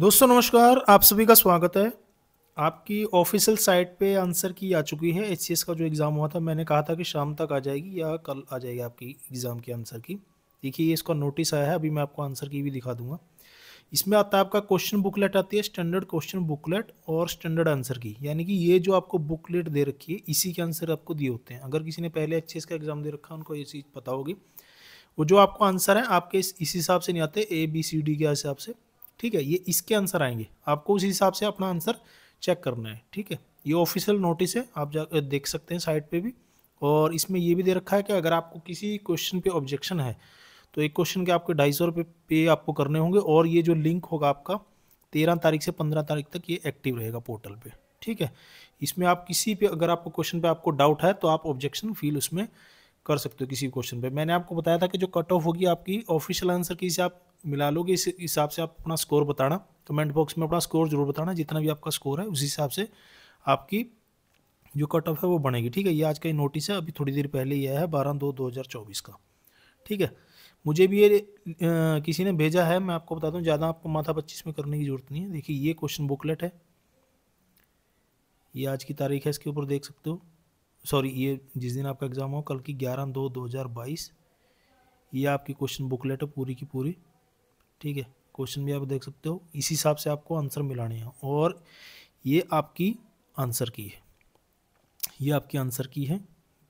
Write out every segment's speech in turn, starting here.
दोस्तों नमस्कार आप सभी का स्वागत है आपकी ऑफिशियल साइट पे आंसर की आ चुकी है एच का जो एग्ज़ाम हुआ था मैंने कहा था कि शाम तक आ जाएगी या कल आ जाएगी आपकी एग्ज़ाम की आंसर की देखिए ये इसका नोटिस आया है अभी मैं आपको आंसर की भी दिखा दूंगा इसमें आता है आपका क्वेश्चन बुकलेट आती है स्टैंडर्ड क्वेश्चन बुकलेट और स्टैंडर्ड आंसर की यानी कि ये जो आपको बुकलेट दे रखी है इसी के आंसर आपको दिए होते हैं अगर किसी ने पहले एच का एग्ज़ाम दे रखा है उनको ये चीज़ पता होगी वो जो आपको आंसर है आपके इस हिसाब से नहीं आते ए बी सी डी के हिसाब से ठीक है ये इसके आंसर आएंगे आपको उस हिसाब से अपना आंसर चेक करना है ठीक है ये ऑफिशियल नोटिस है आप जा देख सकते हैं साइट पे भी और इसमें ये भी दे रखा है कि अगर आपको किसी क्वेश्चन पे ऑब्जेक्शन है तो एक क्वेश्चन के आपके ढाई सौ रुपये पे आपको करने होंगे और ये जो लिंक होगा आपका तेरह तारीख से पंद्रह तारीख तक ये एक्टिव रहेगा पोर्टल पर ठीक है इसमें आप किसी पर अगर आपको क्वेश्चन पर आपको डाउट है तो आप ऑब्जेक्शन फील उसमें कर सकते हो किसी क्वेश्चन पे मैंने आपको बताया था कि जो कट ऑफ होगी आपकी ऑफिशियल आंसर की से आप मिला लोगे इस हिसाब से आप अपना स्कोर बताना कमेंट बॉक्स में अपना स्कोर जरूर बताना जितना भी आपका स्कोर है उसी हिसाब से आपकी जो कट ऑफ है वो बढ़ेगी ठीक है ये आज का ही नोटिस है अभी थोड़ी देर पहले ही आया है बारह दो दो हज़ार चौबीस का ठीक है मुझे भी ये आ, किसी ने भेजा है मैं आपको बताता हूँ ज़्यादा आपको माथा पच्चीस में करने की ज़रूरत नहीं है देखिए ये क्वेश्चन बुकलेट है ये आज की तारीख है इसके ऊपर देख सकते हो सॉरी ये जिस दिन आपका एग्ज़ाम हो कल की ग्यारह दो दो हज़ार बाईस ये आपकी क्वेश्चन बुकलेट है पूरी की पूरी ठीक है क्वेश्चन भी आप देख सकते हो इसी हिसाब से आपको आंसर मिलाने हैं और ये आपकी आंसर की है ये आपकी आंसर की है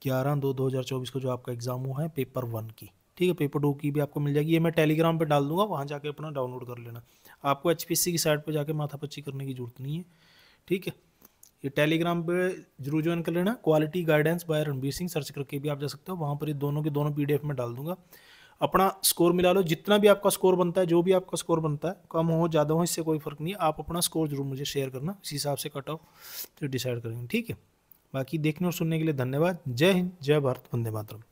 ग्यारह दो दो हज़ार चौबीस को जो आपका एग्ज़ाम हुआ है पेपर वन की ठीक है पेपर टू की भी आपको मिल जाएगी ये मैं टेलीग्राम पर डाल दूंगा वहाँ जाके अपना डाउनलोड कर लेना आपको एच की साइट पर जाके पच्ची करने की जरूरत नहीं है ठीक है ये टेलीग्राम पे जरूर ज्वाइन कर लेना quality guidance by Ranbir Singh search करके भी आप जा सकते हो वहाँ पर ये दोनों के दोनों पीडीएफ में डाल दूंगा अपना स्कोर मिला लो जितना भी आपका स्कोर बनता है जो भी आपका स्कोर बनता है कम हो ज़्यादा हो इससे कोई फ़र्क नहीं आप अपना स्कोर जरूर मुझे शेयर करना इसी हिसाब से कट ऑफ तो डिसाइड करेंगे ठीक है बाकी देखने और सुनने के लिए धन्यवाद जय हिंद जय भारत वंदे मातरम